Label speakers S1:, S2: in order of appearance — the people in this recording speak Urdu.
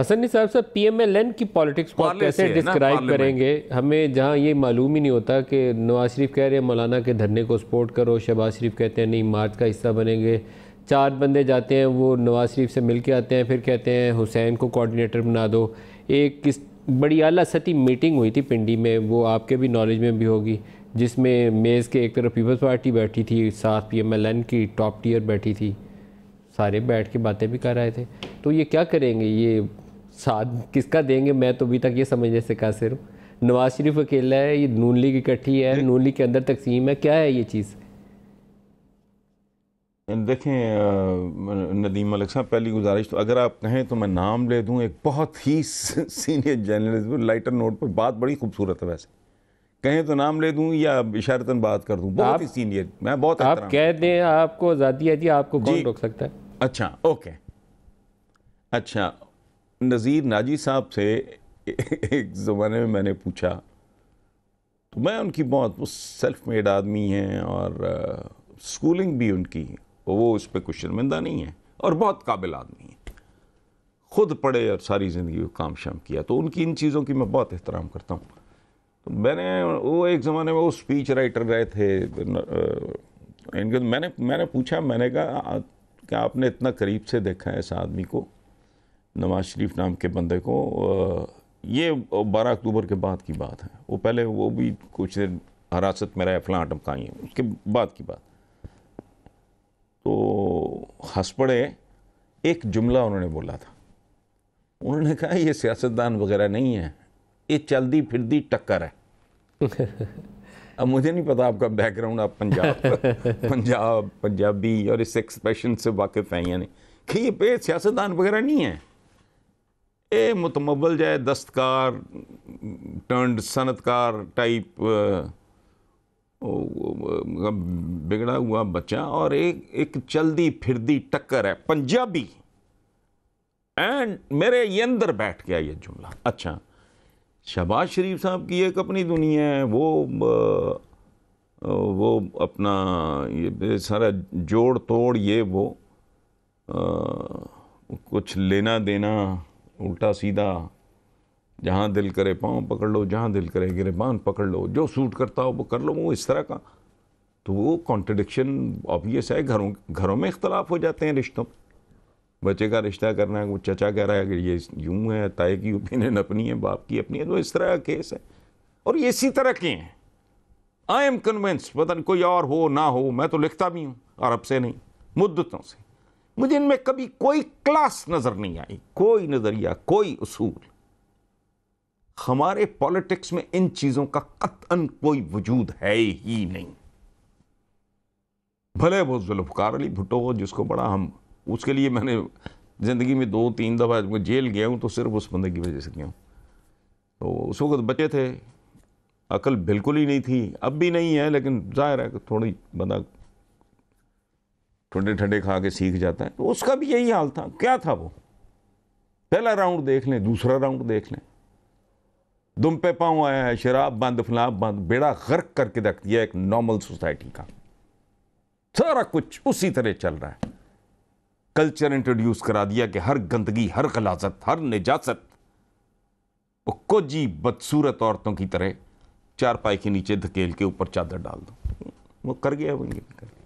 S1: حسنی صاحب صاحب پی ایم ایل این کی پالیٹکس کو کیسے ڈسکرائب کریں گے ہمیں جہاں یہ معلوم ہی نہیں ہوتا کہ نواز شریف کہہ رہے ہیں مولانا کے دھرنے کو سپورٹ کرو شہباز شریف کہتے ہیں نہیں مارچ کا حصہ بنیں گے چار بندے جاتے ہیں وہ نواز شریف سے مل کے آتے ہیں پھر کہتے ہیں حسین کو کوارڈینیٹر بنا دو ایک کس بڑی اعلیٰ سطحی میٹنگ ہوئی تھی پنڈی میں وہ آپ کے بھی نالج میں بھی ہوگی جس میں میز کے ایک طرف پیپلز پارٹی بیٹھی تھی ساتھ پی ایم ایل این کی ٹاپ ٹیئر بیٹھی تھی سارے بیٹھ کے باتیں بھی کر رہے تھے تو یہ کیا کریں گے یہ ساتھ کس کا دیں گے میں تو ابھی تک یہ سمجھنے سے قاصر ہوں نواز شریف اکیلا ہے یہ نون کی کٹھی ہے لیگ کے اندر تقسیم ہے کیا ہے یہ چیز
S2: یعنی دیکھیں ندیم ملک صاحب پہلی گزارش تو اگر آپ کہیں تو میں نام لے دوں ایک بہت ہی سینئر جرنلسٹ لائٹر نوٹ پہ بات بڑی خوبصورت ہے ویسے کہیں تو نام لے دوں یا اشارتاً بات کر دوں بہت ہی سینئر میں بہت آپ کہہ
S1: دیں آپ کو آزادی ہے جی آپ کو کون جی۔ روک سکتا ہے اچھا اوکے
S2: اچھا نظیر ناجی صاحب سے ایک زمانے میں میں نے پوچھا تو میں ان کی بہت وہ سیلف میڈ آدمی ہیں اور سکولنگ بھی ان کی وہ اس پہ کچھ شرمندہ نہیں ہے اور بہت قابل آدمی ہیں خود پڑھے اور ساری زندگی کو کام شام کیا تو ان کی ان چیزوں کی میں بہت احترام کرتا ہوں تو میں نے وہ ایک زمانے میں وہ سپیچ رائٹر رہے تھے میں نے میں نے پوچھا میں نے کہا کہ آپ نے اتنا قریب سے دیکھا ہے اس آدمی کو نواز شریف نام کے بندے کو یہ بارہ اکتوبر کے بعد کی بات ہے وہ پہلے وہ بھی کچھ دن حراست میں رہے رہلانٹمکائی ہیں اس کے بعد کی بات تو ہنس پڑے ایک جملہ انہوں نے بولا تھا انہوں نے کہا یہ سیاستدان وغیرہ نہیں ہے یہ چلدی پھردی ٹکر
S1: ہے
S2: اب مجھے نہیں پتا آپ کا بیک گراؤنڈ آپ پنجاب پنجاب پنجابی اور اس ایکسپریشن سے واقف ہیں یعنی کہ یہ سیاستدان وغیرہ نہیں ہے اے متمول جائے دستکار ٹرنڈ صنعت کار ٹائپ بگڑا ہوا بچہ اور ایک ایک چلدی پھردی ٹکر ہے پنجابی اینڈ میرے یہ اندر بیٹھ گیا یہ جملہ اچھا شہباز شریف صاحب کی ایک اپنی دنیا ہے وہ وہ اپنا یہ سارا جوڑ توڑ یہ وہ کچھ لینا دینا الٹا سیدھا جہاں دل کرے پاؤں پکڑ لو جہاں دل کرے گرے پکڑ لو جو سوٹ کرتا ہو وہ کر لو وہ اس طرح کا تو وہ کانٹرڈکشن آبویس ہے گھروں گھروں میں اختلاف ہو جاتے ہیں رشتوں بچے کا رشتہ کرنا ہے وہ چچا کہہ رہا ہے کہ یہ یوں ہے تائے کی اوپینین اپنی ہے باپ کی اپنی ہے تو اس طرح کا کیس ہے اور یہ اسی طرح کے ہیں آئی ایم کنونس پتا کوئی اور ہو نہ ہو میں تو لکھتا بھی ہوں عرب سے نہیں مدتوں سے مجھے ان میں کبھی کوئی کلاس نظر نہیں آئی کوئی نظریہ کوئی اصول ہمارے پالیٹکس میں ان چیزوں کا قطعاً کوئی وجود ہے ہی نہیں بھلے وہ ذوالفقار علی بھٹو جس کو بڑا ہم اس کے لیے میں نے زندگی میں دو تین دفعہ میں جیل گیا ہوں تو صرف اس بندے کی وجہ سے گیا ہوں تو اس وقت بچے تھے عقل بالکل ہی نہیں تھی اب بھی نہیں ہے لیکن ظاہر ہے کہ تھوڑی بندہ ٹھنڈے ٹھنڈے کھا کے سیکھ جاتا ہے تو اس کا بھی یہی حال تھا کیا تھا وہ پہلا راؤنڈ دیکھ لیں دوسرا راؤنڈ دیکھ لیں دم پہ پاؤں آیا ہے شراب بند فلاب بند بیڑا غرق کر کے دکھ دیا ایک نارمل سوسائٹی کا سارا کچھ اسی طرح چل رہا ہے کلچر انٹروڈیوس کرا دیا کہ ہر گندگی ہر غلاظت ہر نجاست وہ کچھ ہی عورتوں کی طرح چار پائی کے نیچے دھکیل کے اوپر چادر ڈال دو وہ کر گیا وہ کر گیا